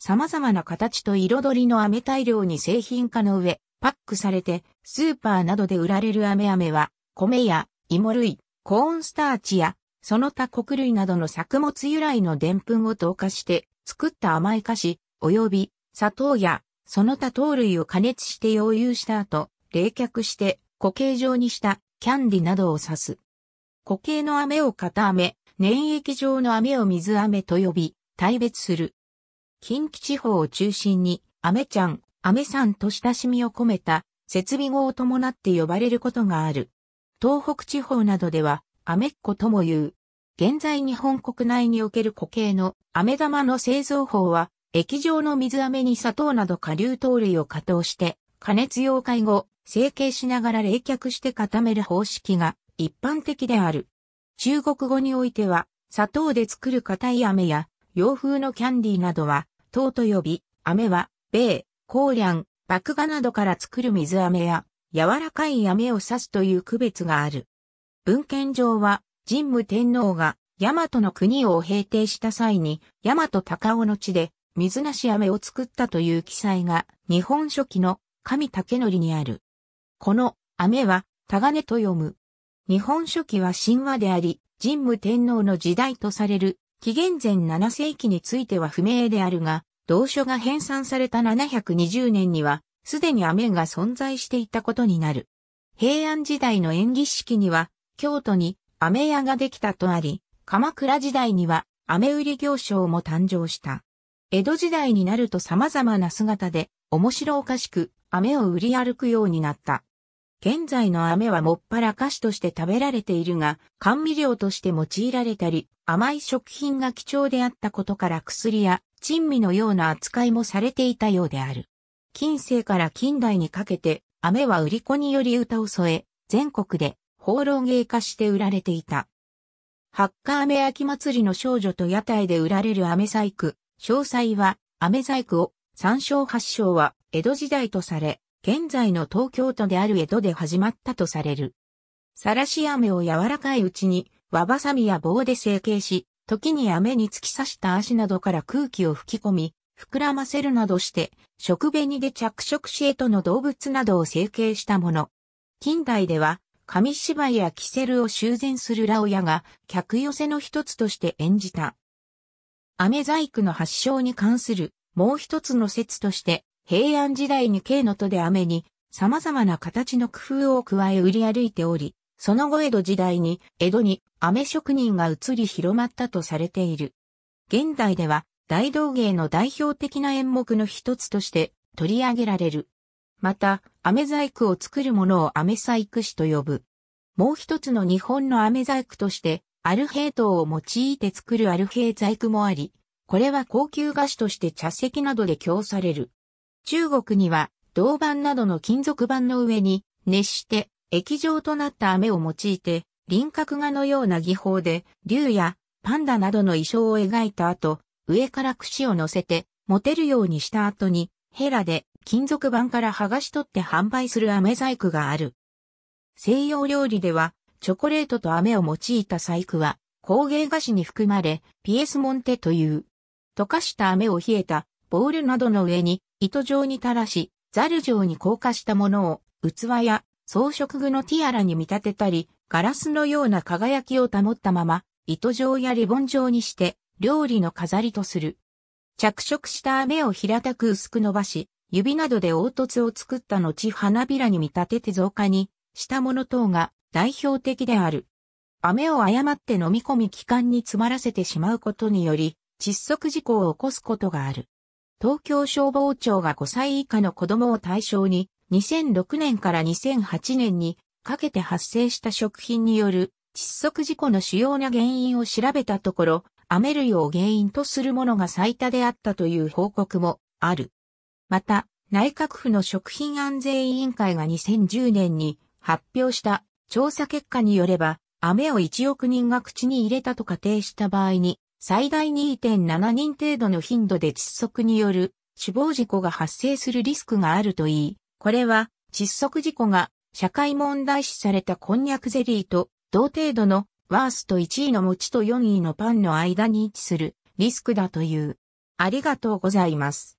様々な形と彩りの飴大量に製品化の上、パックされて、スーパーなどで売られる飴飴は、米や芋類、コーンスターチや、その他穀類などの作物由来のでんぷんを透過して作った甘い菓子、及び砂糖やその他糖類を加熱して溶融した後、冷却して固形状にしたキャンディなどを指す。固形の飴を固飴、粘液状の飴を水飴と呼び、大別する。近畿地方を中心に、アメちゃん、アメさんと親しみを込めた、設備語を伴って呼ばれることがある。東北地方などでは、アメっ子とも言う。現在日本国内における固形の飴玉の製造法は、液状の水飴に砂糖など下流糖類を加糖して、加熱溶解後、成形しながら冷却して固める方式が一般的である。中国語においては、砂糖で作る硬い飴や洋風のキャンディーなどは、糖と呼び、飴は、米、香料、麦芽などから作る水飴や、柔らかい飴を指すという区別がある。文献上は、神武天皇が、大和の国を平定した際に、大和高尾の地で、水なし飴を作ったという記載が、日本書紀の神竹則にある。この飴は、タガネと読む。日本書紀は神話であり、神武天皇の時代とされる紀元前7世紀については不明であるが、同書が編纂された720年には、すでに雨が存在していたことになる。平安時代の演技式には、京都に雨屋ができたとあり、鎌倉時代には雨売り行商も誕生した。江戸時代になると様々な姿で面白おかしく雨を売り歩くようになった。現在の飴はもっぱら菓子として食べられているが、甘味料として用いられたり、甘い食品が貴重であったことから薬や珍味のような扱いもされていたようである。近世から近代にかけて、飴は売り子により歌を添え、全国で放浪芸化して売られていた。八日飴秋祭りの少女と屋台で売られる飴細工、詳細は飴細工を、三章八章は江戸時代とされ、現在の東京都である江戸で始まったとされる。さらし飴を柔らかいうちに、和ばさみや棒で成形し、時に飴に突き刺した足などから空気を吹き込み、膨らませるなどして、食紅で着色し江との動物などを成形したもの。近代では、紙芝居やキセルを修繕するラオヤが客寄せの一つとして演じた。飴細工の発祥に関するもう一つの説として、平安時代に京の都で飴に様々な形の工夫を加え売り歩いており、その後江戸時代に江戸に飴職人が移り広まったとされている。現代では大道芸の代表的な演目の一つとして取り上げられる。また、飴細工を作るものを飴細工師と呼ぶ。もう一つの日本の飴細工として、アルヘイトを用いて作るアルヘイ細工もあり、これは高級菓子として茶席などで供される。中国には銅板などの金属板の上に熱して液状となった飴を用いて輪郭画のような技法で竜やパンダなどの衣装を描いた後、上から櫛を乗せて持てるようにした後にヘラで金属板から剥がし取って販売する飴細工がある。西洋料理ではチョコレートと飴を用いた細工は工芸菓子に含まれピエスモンテという溶かした飴を冷えたボールなどの上に糸状に垂らし、ザル状に硬化したものを、器や装飾具のティアラに見立てたり、ガラスのような輝きを保ったまま、糸状やリボン状にして、料理の飾りとする。着色した飴を平たく薄く伸ばし、指などで凹凸を作った後花びらに見立てて増加にしたもの等が代表的である。飴を誤って飲み込み気管に詰まらせてしまうことにより、窒息事故を起こすことがある。東京消防庁が5歳以下の子供を対象に、2006年から2008年にかけて発生した食品による窒息事故の主要な原因を調べたところ、雨類を原因とするものが最多であったという報告もある。また、内閣府の食品安全委員会が2010年に発表した調査結果によれば、雨を1億人が口に入れたと仮定した場合に、最大2.7人程度の頻度で窒息による死亡事故が発生するリスクがあるといい、これは窒息事故が社会問題視されたこんにゃくゼリーと同程度のワースト1位の餅と4位のパンの間に位置するリスクだという。ありがとうございます。